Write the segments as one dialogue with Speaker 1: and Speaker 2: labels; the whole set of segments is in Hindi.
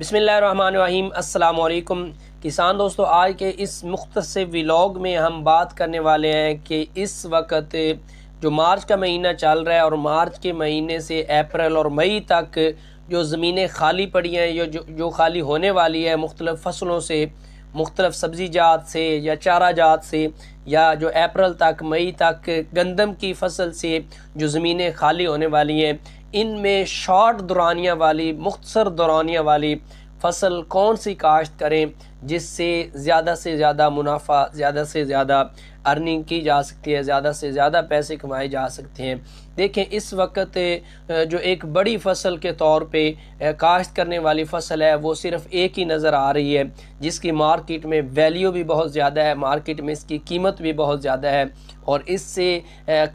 Speaker 1: बसमीम अल्लाम किसान दोस्तों आज के इस मुख्त व्लाग में हम बात करने वाले हैं कि इस वक्त जो मार्च का महीना चल रहा है और मार्च के महीने से अप्रैल और मई तक जो ज़मीनें खाली पड़ी हैं जो जो खाली होने वाली है मुख्तलफ़ फसलों से मुख्तलफ़ सब्ज़ी जात से या चारा जात से या जो अप्रैल तक मई तक गंदम की फसल से जो ज़मीनें खाली होने वाली हैं इनमें शॉर्ट दौरानिया वाली मुख्तर दौरानिया वाली फसल कौन सी काश्त करें जिससे ज़्यादा से ज़्यादा मुनाफा ज़्यादा से ज़्यादा अर्निंग की जा सकती है ज़्यादा से ज़्यादा पैसे कमाए जा सकते हैं देखें इस वक्त जो एक बड़ी फसल के तौर पे काश्त करने वाली फसल है वो सिर्फ एक ही नज़र आ रही है जिसकी मार्केट में वैल्यू भी बहुत ज़्यादा है मार्केट में इसकी कीमत भी बहुत ज़्यादा है और इससे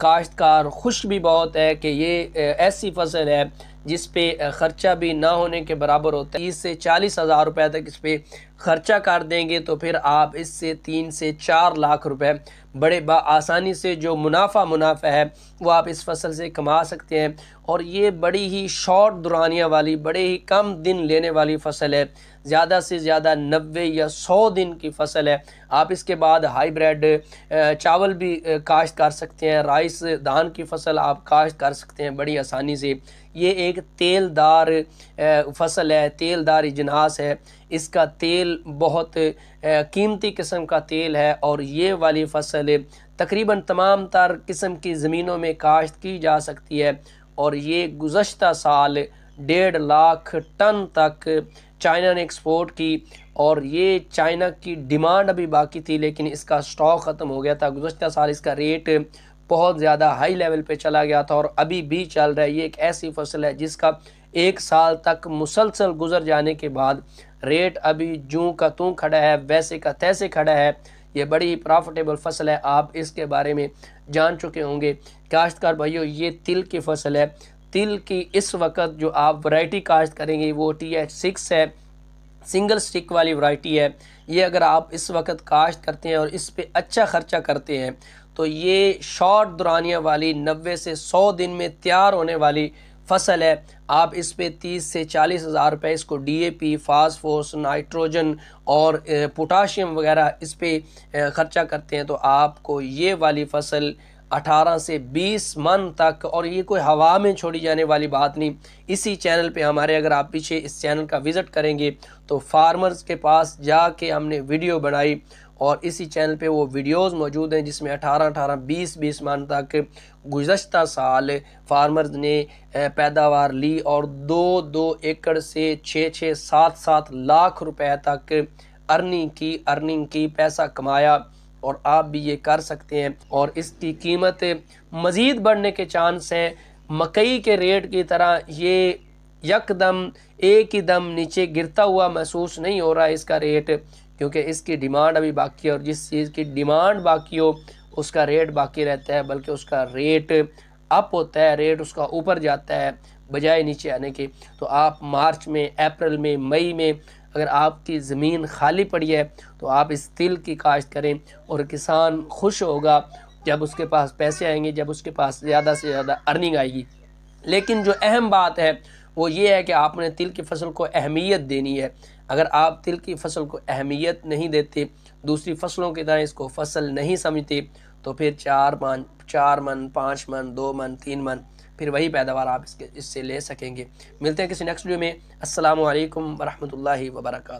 Speaker 1: काश्तकार खुश भी बहुत है कि ये ऐसी फसल है जिस पे ख़र्चा भी ना होने के बराबर होता है तीस से चालीस हज़ार रुपये तक इस पर ख़र्चा कर देंगे तो फिर आप इससे तीन से चार लाख रुपए बड़े आसानी से जो मुनाफा मुनाफा है वो आप इस फसल से कमा सकते हैं और ये बड़ी ही शॉर्ट दुरानिया वाली बड़े ही कम दिन लेने वाली फसल है ज़्यादा से ज़्यादा नब्बे या सौ दिन की फसल है आप इसके बाद हाईब्रेड चावल भी काश्त कर सकते हैं राइस धान की फसल आप काश्त कर सकते हैं बड़ी आसानी से ये एक तेलदार फसल है तेलदार इजनास है इसका तेल बहुत कीमती किस्म का तेल है और ये वाली फसल पहले तकरीबन तमाम तर किस्म की ज़मीनों में काश्त की जा सकती है और ये गुज्त साल डेढ़ लाख टन तक चाइना ने एक्सपोर्ट की और ये चाइना की डिमांड अभी बाकी थी लेकिन इसका स्टॉक ख़त्म हो गया था गुजशत साल इसका रेट बहुत ज़्यादा हाई लेवल पे चला गया था और अभी भी चल रहा है ये एक ऐसी फसल है जिसका एक साल तक मुसलसल गुजर जाने के बाद रेट अभी जूँ का तू खड़ा है वैसे का तैसे खड़ा है ये बड़ी ही प्रॉफिटेबल फसल है आप इसके बारे में जान चुके होंगे काश्तकार भाइयों ये तिल की फसल है तिल की इस वक्त जो आप वैरायटी काश्त करेंगे वो टी एच सिक्स है सिंगल स्टिक वाली वैरायटी है ये अगर आप इस वक्त काश्त करते हैं और इस पर अच्छा ख़र्चा करते हैं तो ये शॉर्ट दुरानिया वाली नब्बे से सौ दिन में तैयार होने वाली फसल है आप इस पे तीस से चालीस हज़ार रुपये इसको डीएपी फास्फोरस, नाइट्रोजन और पोटाशियम वगैरह इस पर ख़र्चा करते हैं तो आपको ये वाली फसल 18 से 20 मन तक और ये कोई हवा में छोड़ी जाने वाली बात नहीं इसी चैनल पे हमारे अगर आप पीछे इस चैनल का विज़िट करेंगे तो फार्मर्स के पास जाके हमने वीडियो बनाई और इसी चैनल पे वो वीडियोस मौजूद हैं जिसमें 18 18 20 20 मान तक गुज्त साल फार्मर्स ने पैदावार ली और दो दो एकड़ से छः छः सात सात लाख रुपए तक अर्निंग की अर्निंग की पैसा कमाया और आप भी ये कर सकते हैं और इसकी कीमत मज़ीद बढ़ने के चांस हैं मकई के रेट की तरह ये यकदम एक ही दम नीचे गिरता हुआ महसूस नहीं हो रहा इसका रेट क्योंकि इसकी डिमांड अभी बाकी है और जिस चीज़ की डिमांड बाकी हो उसका रेट बाकी रहता है बल्कि उसका रेट अप होता है रेट उसका ऊपर जाता है बजाय नीचे आने के तो आप मार्च में अप्रैल में मई में अगर आपकी ज़मीन खाली पड़ी है तो आप इस तिल की काश्त करें और किसान खुश होगा जब उसके पास पैसे आएंगे जब उसके पास ज़्यादा से ज़्यादा अर्निंग आएगी लेकिन जो अहम बात है वो ये है कि आपने तिल की फसल को अहमियत देनी है अगर आप तिल की फसल को अहमियत नहीं देते दूसरी फसलों की तरह इसको फसल नहीं समझते तो फिर चार मन चार मन पाँच मन दो मन तीन मन फिर वही पैदावार आप इसके इससे ले सकेंगे मिलते हैं किसी नेक्स्ट वीडियो में असल वरहमल वर्का